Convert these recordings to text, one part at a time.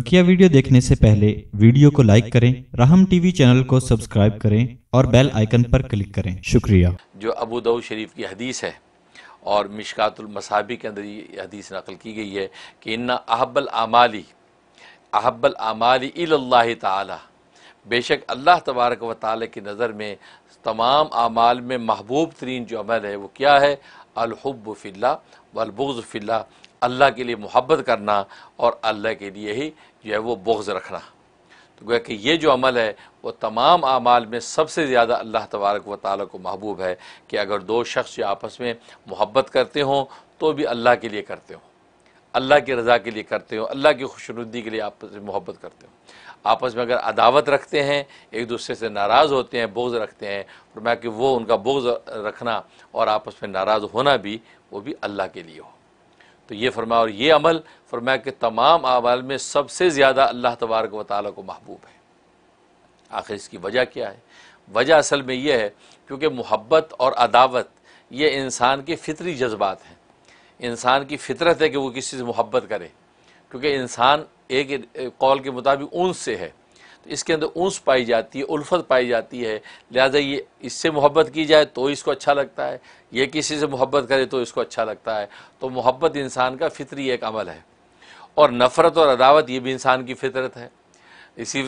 बकिया वीडियो देखने से पहले वीडियो को लाइक करें राहम टीवी चैनल को सब्सक्राइब करें और बेल आइकन पर क्लिक करें शुक्रिया जो अबू दाऊद शरीफ की हदीस है और मिशकातुलमसाबी के अंदर ये हदीस नकल की गई है कि इन्ना अहबल आमाली अहब्बल आमाली इल्ला ताला बेशक अल्लाह तबारक व ताली की नज़र में तमाम आमाल में महबूब तरीन जो अमल है वो क्या है अलहब फ़िल्ला वलबुज़ फ़िल्ला अल्लाह के लिए मोहब्बत करना और अल्लाह के लिए ही जो है वो बोग्ज़ रखना तो गोया कि ये जो अमल है वो तमाम अमाल में सबसे ज़्यादा अल्लाह तबारक व ताल को महबूब है कि अगर दो शख्स जो आपस में मोहब्बत करते हों तो भी अल्लाह के लिए करते हों अल्लाह की रज़ा के लिए करते हो अल्लाह की खुशनुद्दी के लिए आपस में मोहब्बत करते हो आपस में अगर अदावत रखते हैं एक दूसरे से नाराज़ होते हैं बोझ रखते हैं फरमाया कि वो उनका बोझ रखना और आपस में नाराज़ होना भी वो भी अल्लाह के लिए हो तो ये फरमाया और ये अमल फरमाया कि तमाम अमाल में सबसे ज़्यादा अल्लाह तबारक व ताली को महबूब है आखिर इसकी वजह क्या है वजह असल में यह है क्योंकि मोहब्बत और अदावत ये इंसान के फितरी जज्बात हैं इंसान की फितरत है कि वो किसी से मोहब्बत करे क्योंकि इंसान एक कौल के मुताबिक ऊन से है तो इसके अंदर ऊँस पाई जाती है उल्फत पाई जाती है लिहाजा ये इससे मोहब्बत की जाए तो इसको अच्छा लगता है ये किसी से मोहब्बत करे तो इसको अच्छा लगता है तो मोहब्बत इंसान का फितरी एक अमल है और नफ़रत और अदावत ये भी इंसान की फितरत है इसी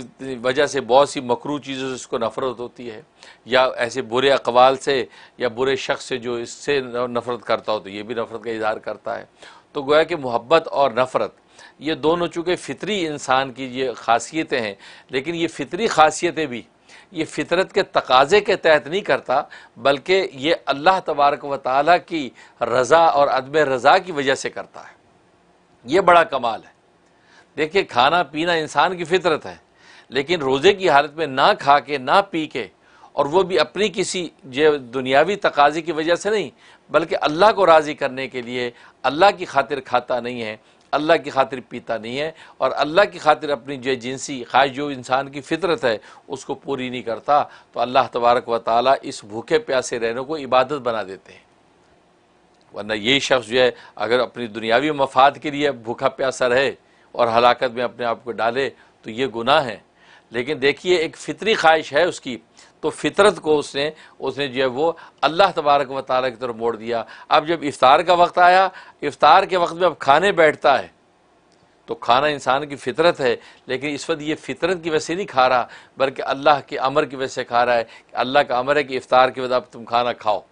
वजह से बहुत सी मकरू चीज़ों से इसको नफ़रत होती है या ऐसे बुरे अकवाल से या बुरे शख्स से जो इससे नफ़रत करता हो तो ये भी नफ़रत का इजहार करता है तो गोया कि मोहब्बत और नफ़रत ये दोनों चूँकि फ़ितरी इंसान की ये खासियतें हैं लेकिन ये फ़ितरी खासियतें भी ये फितरत के तकाजे के तहत नहीं करता बल्कि ये अल्लाह तबारक व ताली की रज़ा और अदब रज़ा की वजह से करता है ये बड़ा कमाल है देखिए खाना पीना इंसान की फितरत है लेकिन रोज़े की हालत में ना खा के ना पी के और वो भी अपनी किसी जो दुनियावी तकाजे की वजह से नहीं बल्कि अल्लाह को राज़ी करने के लिए अल्लाह की खातिर खाता नहीं है अल्लाह की खातिर पीता नहीं है और अल्लाह की खातिर अपनी जो जिनसी ख्वाहिश जो इंसान की फितरत है उसको पूरी नहीं करता तो अल्लाह तबारक व ताली इस भूखे प्यासे रहने को इबादत बना देते हैं वरना ये शख्स जो है अगर अपनी दुनियावी मफाद के लिए भूखा प्यासा रहे और हलाकत में अपने आप को डाले तो ये गुनाह है लेकिन देखिए एक फितरी ख्वाहिश है उसकी तो फितरत को उसने उसने जो है वो अल्लाह तबारक व ताली की तरफ मोड़ दिया अब जब इफ़ार का वक्त आया इफ़ार के वक्त में अब खाने बैठता है तो खाना इंसान की फितरत है लेकिन इस वक्त ये फितरत की वजह से नहीं खा रहा बल्कि अल्लाह के अमर की वजह से खा रहा है अल्लाह का अमर है कि इफ़ार के बाद अब तुम खाना खाओ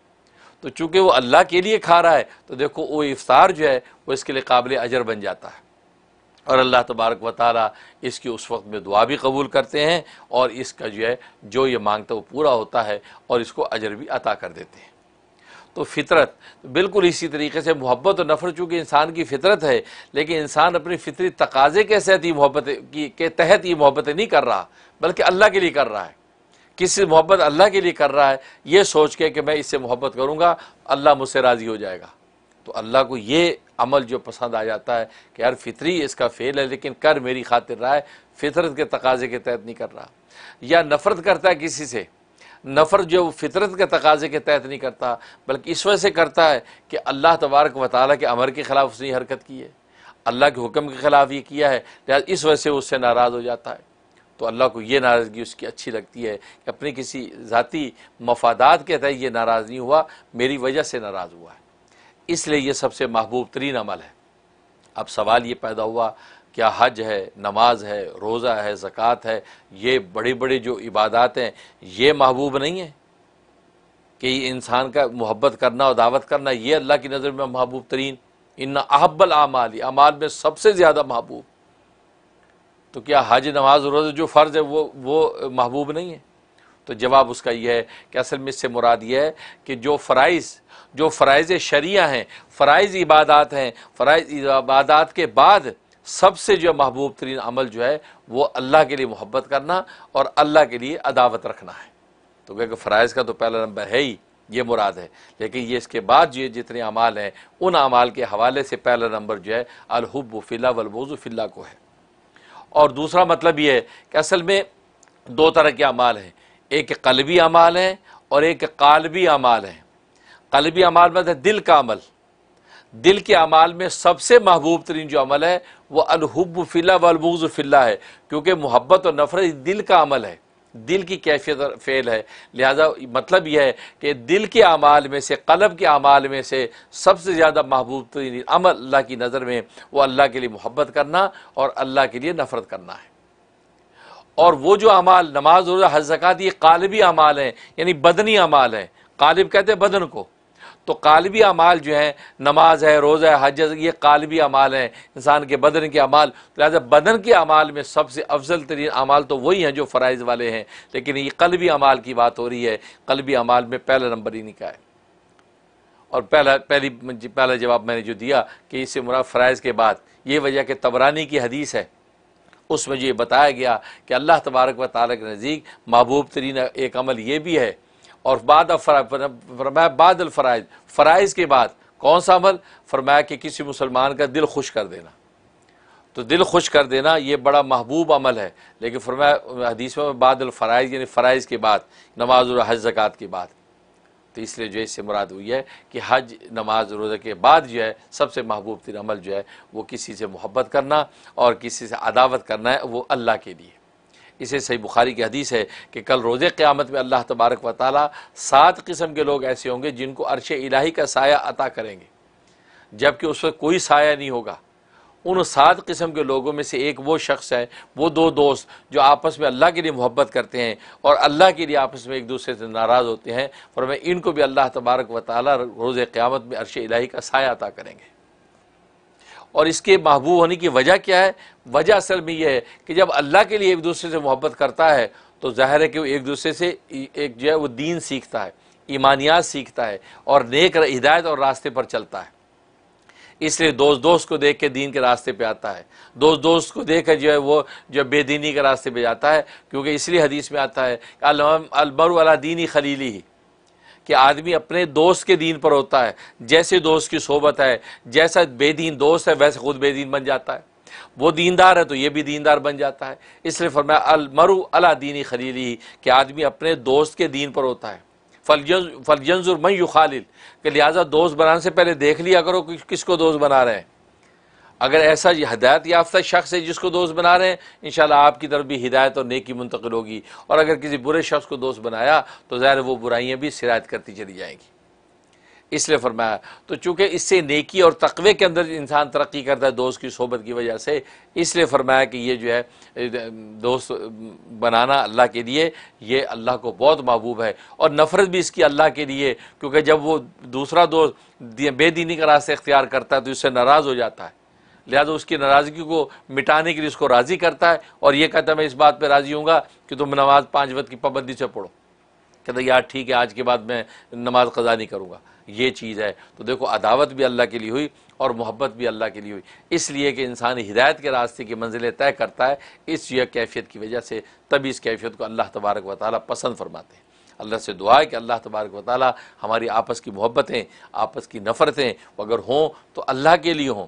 तो चूँकि वो अल्लाह के लिए खा रहा है तो देखो वो इफ़ार जो है वो इसके लिए काबिल अजर बन जाता है और अल्लाह तबारक व ताली इसकी उस वक्त में दुआ भी कबूल करते हैं और इसका जो है जो ये मांगता वो पूरा होता है और इसको अजर भी अता कर देते हैं तो फितरत बिल्कुल इसी तरीके से मोहब्बत और नफरत चूँकि इंसान की फितरत है लेकिन इंसान अपनी फितरी तकाजे के तहत ये मोहब्बत की के तहत ये मोहब्बतें नहीं कर रहा बल्कि अल्लाह के लिए कर रहा है किसी मोहब्बत अल्लाह के लिए कर रहा है ये सोच के कि मैं इससे मोहब्बत करूँगा अल्लाह मुझसे राज़ी हो जाएगा तो अल्लाह को ये अमल जो पसंद आ जाता है कि यार फितरी इसका फेल है लेकिन कर मेरी खातिर रहा है फितरत के तकाजे के तहत नहीं कर रहा या नफ़रत करता है किसी से नफ़रत जो फितरत के तकाजे के तहत नहीं करता बल्कि इस वजह से करता है कि अल्लाह तबारक व ताली के अमर के ख़िलाफ़ उसने हरकत की है अल्लाह के हुक्म के ख़िलाफ़ ये किया है लिहाजा इस वजह से उससे नाराज़ हो जाता है तो अल्लाह को ये नाराज़गी उसकी अच्छी लगती है कि अपने किसी ज़ाती मफादात के तहत ये नाराज़ नहीं हुआ मेरी वजह से नाराज़ हुआ है इसलिए यह सबसे महबूब तरीन अमल है अब सवाल ये पैदा हुआ क्या हज है नमाज है रोज़ा है ज़क़़त है ये बड़ी बड़ी जो इबादत हैं ये महबूब नहीं है कि इंसान का मोहब्बत करना और दावत करना ये अल्लाह की नज़र में महबूब तरीन इन अहब्बल अमाल अमाल में सबसे ज़्यादा महबूब तो क्या हज नमाज रोज़ जो फ़र्ज़ है वो वो महबूब नहीं है तो जवाब उसका यह है कि असल में इससे मुराद यह है कि जो फ़राइज़ जो फ़राइज़ शरिया हैं फ़राइज़ इबादत हैं फ़राइज़ इबादत के बाद सबसे जो महबूब तरीन अमल जो है वो अल्लाह के लिए मोहब्बत करना और अल्लाह के लिए अदावत रखना है तो क्योंकि फ़राइज़ का तो पहला नंबर है ही ये मुराद है लेकिन ये इसके बाद जो जितने अमाल हैं उन अमाल के हवाले से पहला नंबर जो है अलहब फिल्ला वलबोज़ फिल्ला को है और दूसरा मतलब ये है कि असल में दो तरह के अमाल हैं एक कलबी अमाल है और एक कालबी अमाल है कलबी अमाल मतलब दिल का अमल दिल के अमाल में सबसे महबूब तरीन जो अमल है वह अलहब फ़िला वलबूज़ फिल्ला है क्योंकि मोहब्बत और नफ़रत दिल का अमल है दिल की कैफियत फ़ेल है लिहाजा मतलब यह है कि दिल के अमाल में से कलब के अमाल में से सबसे ज़्यादा महबूब तरीन अमल अल्लाह की नज़र में वह अल्लाह के लिए मोहब्बत करना और अल्लाह के लिए नफ़रत करना है और वो जो अमाल नमाज रोज़ा हज जक़ात ये कालबी अमाल हैं यानी बदनी अमाल हैं कालिब कहते हैं बदन को तो कालबी अमाल जो हैं नमाज है रोज़ा है हज ये कालबी अमाल हैं इंसान के बदन के अमाल तो लिहाजा बदन के अमाल में सबसे अफजल तरीन अमाल तो वही हैं जो फ़राइज वाले हैं लेकिन ये कलबी अमाल की बात हो रही है कलबी अमाल में पहला नंबर ही का है और पहला पहली पहला जवाब मैंने जो दिया कि इससे मुरा फ़राइज़ के बाद ये वजह कि तबरानी की हदीस है उसमें ये बताया गया कि अल्लाह तबारक व ताल के नज़दीक महबूब तरीन एक अमल ये भी है और बाद फरमाया बाद अलफ़राइज फ़राइज़ के बाद कौन सा अमल फरमाया कि किसी मुसलमान का दिल खुश कर देना तो दिल खुश कर देना ये बड़ा महबूब अमल है लेकिन फरमाया हदीस में बाद अलफ़राइज यानी फ़राइज़ के बाद नमाज और हज जक़ात के बाद तो इसलिए जो है इससे मुराद हुई है कि हज नमाज रोज़े के बाद जो है सबसे महबूब तीन अमल जो है वो किसी से मोहब्बत करना और किसी से अदावत करना है वो अल्लाह के लिए इसे सही बुखारी की हदीस है कि कल रोज़ क़्यामत में अल्लाह तबारक व ताली सात किस्म के लोग ऐसे होंगे जिनको अरश इलाही का साया अता करेंगे जबकि उस पर कोई साया नहीं होगा उन सात किस्म के लोगों में से एक वो शख्स है वो दो दोस्त जो आपस में अल्लाह के लिए मोहब्बत करते हैं और अल्लाह के लिए आपस में एक दूसरे से नाराज़ होते हैं और मैं इनको भी अल्लाह तबारक व ताली रोज़ क़्यामत में अरश इलाही का साया अता करेंगे और इसके महबूब होने की वजह क्या है वजह असल में यह है कि जब अल्लाह के लिए एक दूसरे से मोहब्बत करता है तो जाहिर है कि वो एक दूसरे से एक जो है वो दीन सीखता है ईमानियात सीखता है और नेक हिदायत और रास्ते पर चलता है इसलिए दोस्त दोस्त को देख के दीन के रास्ते पे आता है दोस्त दोस्त को देख कर जो है वो जो बेदीनी के रास्ते पे जाता है क्योंकि इसलिए हदीस में आता है अलमर अला दीनी खलीली ही कि आदमी अपने दोस्त के दीन पर होता है जैसे दोस्त की सोबत है जैसा बेदीन दोस्त है वैसे खुद बेदीन बन जाता है वो दीनदार है तो ये भी दीनदार बन जाता है इसलिए फरमाया अलमरु अला दीनी खलीली कि आदमी अपने दोस्त के दीन पर होता है फलजंजुर मई यू खालिल के लिहाजा दोस्त बनाने से पहले देख लिया करो कि को दोस्त बना रहे हैं अगर ऐसा हदायत याफ्ता शख्स है जिसको दोस्त बना रहे हैं इन शाला आपकी तरफ भी हिदायत और नेकी मुंतकिल होगी और अगर किसी बुरे शख्स को दोस्त बनाया तो ज़ाहिर वो बुराइयाँ भी शिरायत करती चली जाएंगी इसलिए फरमाया तो चूँकि इससे नेकी और तकवे के अंदर इंसान तरक्की करता है दोस्त की सोबत की वजह से इसलिए फरमाया कि ये जो है दोस्त बनाना अल्लाह के लिए ये अल्लाह को बहुत महबूब है और नफ़रत भी इसकी अल्लाह के लिए क्योंकि जब वो दूसरा दोस्त बेदीनी का रास्ता इख्तियार करता है तो इससे नाराज़ हो जाता है लिहाजा उसकी नाराज़गी को मिटाने के लिए उसको राज़ी करता है और ये कहता है मैं इस बात पर राज़ी हूँ कि तुम नमाज़ पाँच वक्त की पाबंदी से पढ़ो कहते यार ठीक है आज के बाद मैं नमाज़ कदा नहीं करूँगा ये चीज़ है तो देखो अदावत भी अल्लाह के लिए हुई और मोहब्बत भी अल्लाह के लिए हुई इसलिए कि इंसान हिदायत के रास्ते की मंजिलें तय करता है इस यह कैफियत की वजह से तभी इस कैफियत को अल्लाह तबारक व पसंद फरमाते हैं अल्लाह से दुआ है कि अल्लाह तबारक वाली हमारी आपस की मोहब्बतें आपस की नफ़रतें अगर हों तो अल्लाह के लिए हों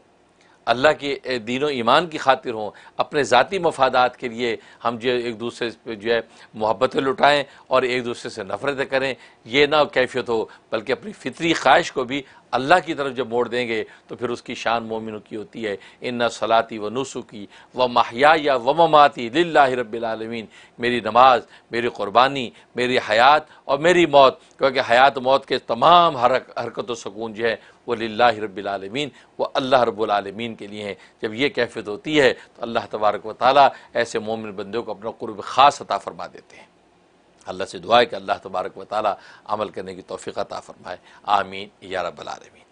अल्लाह के दीन ईमान की खातिर हों अपने ज़ाती मफादात के लिए हम जो एक दूसरे से जो है मोहब्बतें लुटाएँ और एक दूसरे से नफ़रतें करें ये ना कैफियत हो बल्कि अपनी फितरी ख्वाहिश को भी अल्लाह की तरफ जब मोड़ देंगे तो फिर उसकी शान मोमिनों की होती है इन न सलाती व नुसुकी व माहिया या व ममाती लाला रबालमीन मेरी नमाज मेरी क़ुरबानी मेरी हयात और मेरी मौत क्योंकि हयात मौत के तमाम हरक हरकत व सकून जो है वो ला रबालमीन व अल्लाह रबालमीन के लिए हैं जब ये कैफियत होती है तो अल्लाह तबारक व ताली ऐसे मोमिन बंदों को अपना क़ुरब ख़ास अता फरमा देते हैं अल्लाह से दुआ है कि अल्लाह तबारक व ताली अमल करने की तोफ़ी अता आमीन या रबालमी